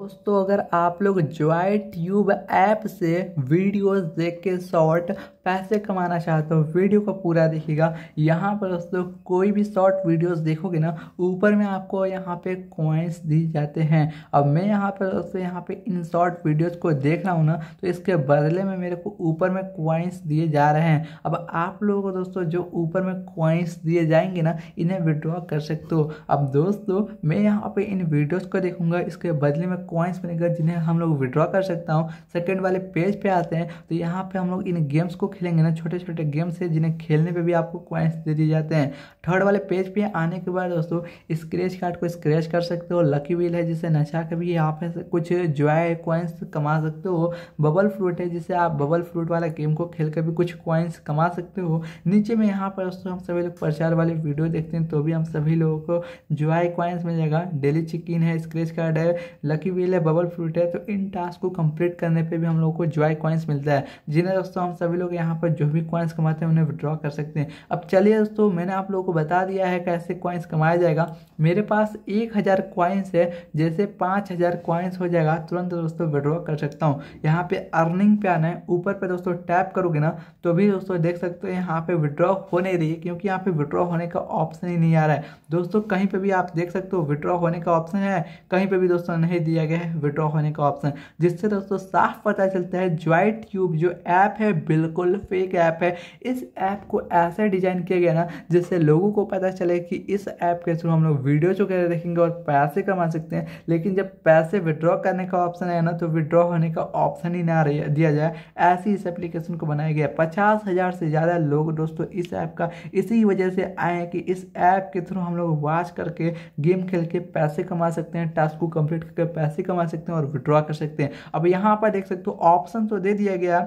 दोस्तों अगर आप लोग जॉय ट्यूब ऐप से वीडियोस देख के शॉर्ट पैसे कमाना चाहते हो वीडियो को पूरा देखिएगा यहाँ पर दोस्तों कोई भी शॉर्ट वीडियोस देखोगे ना ऊपर में आपको यहाँ पे कॉइन्स दिए जाते हैं अब मैं यहाँ पर दोस्तों यहाँ पे इन शॉर्ट वीडियोस को देख रहा हूँ ना तो इसके बदले में मेरे को ऊपर में कॉइन्स दिए जा रहे हैं अब आप लोगों को दोस्तों जो ऊपर में कॉइन्स दिए जाएंगे ना इन्हें विड्रॉ कर सकते हो अब दोस्तों मैं यहाँ पर इन वीडियोज़ को देखूँगा इसके बदले में कॉइन्स मिलेगा जिन्हें हम लोग विड्रॉ कर सकता हूँ सेकेंड वाले पेज पे आते हैं तो यहाँ पे हम लोग इन गेम्स को खेलेंगे ना छोटे छोटे गेम्स है जिन्हें खेलने पे भी आपको कॉइन्स दे दिए जाते हैं थर्ड वाले पेज पे आने के बाद दोस्तों स्क्रेच कार्ड को स्क्रेच कर सकते हो लकी व्हील है जिसे नशा के भी यहाँ पे कुछ जॉय कॉइन्स कमा सकते हो बबल फ्रूट है जिसे आप बबल फ्रूट वाला गेम को खेल कर भी कुछ कॉइन्स कमा सकते हो नीचे में यहाँ पर दोस्तों हम सभी लोग प्रचार वाले वीडियो देखते हैं तो भी हम सभी लोगों को जॉय कॉइन्स मिल जाएगा डेली चिकिन है स्क्रेच कार्ड है लकी व्हील है बबल फ्रूट है तो इन टास्क को कंप्लीट करने पे भी हम लोगों को जॉय कॉइन्स मिलता है जिन्हें हाँ दोस्तों हम सभी लोग यहाँ पर जो भी कॉइन्स कमाते हैं उन्हें विड्रॉ कर सकते हैं अब चलिए दोस्तों मैंने आप लोगों को बता दिया है कैसे कॉइन्स कमाया जाएगा मेरे पास एक हज़ार कॉइन्स है जैसे पाँच हज़ार कॉइन्स हो जाएगा तुरंत दोस्तों विड्रॉ कर सकता हूँ यहाँ पे अर्निंग पे आना है ऊपर पे दोस्तों टैप करोगे ना तो भी दोस्तों देख सकते हो यहाँ पे विड्रॉ हो नहीं रही है क्योंकि यहाँ पे विड्रॉ होने का ऑप्शन ही नहीं आ रहा है दोस्तों कहीं पे भी आप देख सकते हो विड्रॉ होने का ऑप्शन है कहीं पर भी दोस्तों नहीं दिया गया है विड्रॉ होने का ऑप्शन जिससे दोस्तों साफ पता चलता है ज्वाइट ट्यूब जो ऐप है बिल्कुल फेक ऐप है इस ऐप को ऐसा डिजाइन किया गया ना जिससे लोगों को पता चले कि इस ऐप के थ्रू हम लोग वीडियो वगैरह देखेंगे और पैसे कमा सकते हैं लेकिन जब पैसे विड्रॉ करने का ऑप्शन आया ना तो विड्रॉ होने का ऑप्शन ही ना दिया जाए ऐसी इस एप्लीकेशन को बनाया गया पचास हज़ार से ज़्यादा लोग दोस्तों इस ऐप का इसी वजह से आए हैं कि इस ऐप के थ्रू हम लोग वॉच करके गेम खेल के पैसे कमा सकते हैं टास्क को कंप्लीट करके पैसे से कमा सकते हैं और विड्रॉ कर सकते हैं अब यहाँ पर देख सकते हो ऑप्शन तो दे दिया गया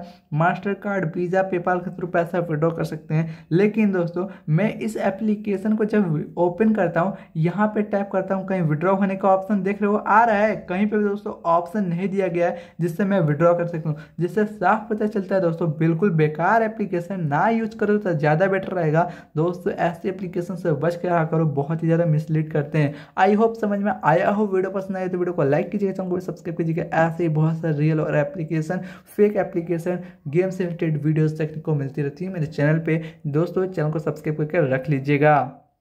मास्टर कार्ड वीज़ा पेपाल के थ्रू पैसा विड्रॉ कर सकते हैं लेकिन दोस्तों मैं इस एप्लीकेशन को जब ओपन करता हूँ यहाँ पर टाइप करता हूँ कहीं विड्रॉ होने का ऑप्शन देख रहे हो आ रहा है कहीं पर दोस्तों ऑप्शन नहीं दिया गया है जिससे मैं विड्रॉ कर सकता हूँ जिससे साफ पता चलता है दोस्तों बिल्कुल बेकार एप्लीकेशन ना यूज करो तो ज़्यादा बेटर रहेगा दोस्तों ऐसे एप्लीकेशन से बच के रहा करो बहुत ही ज़्यादा मिसलीड करते हैं आई होप समझ में आया हो वीडियो पसंद आए तो वीडियो को लाइक कीजिए कीजिएगा चैनल को सब्सक्राइब कीजिएगा ऐसे ही बहुत सारे रियल और एप्लीकेशन फेक एप्लीकेशन गेम से रिलेटेड वीडियोज़ देखने को मिलती रहती है मेरे चैनल पर दोस्तों चैनल को सब्सक्राइब करके रख लीजिएगा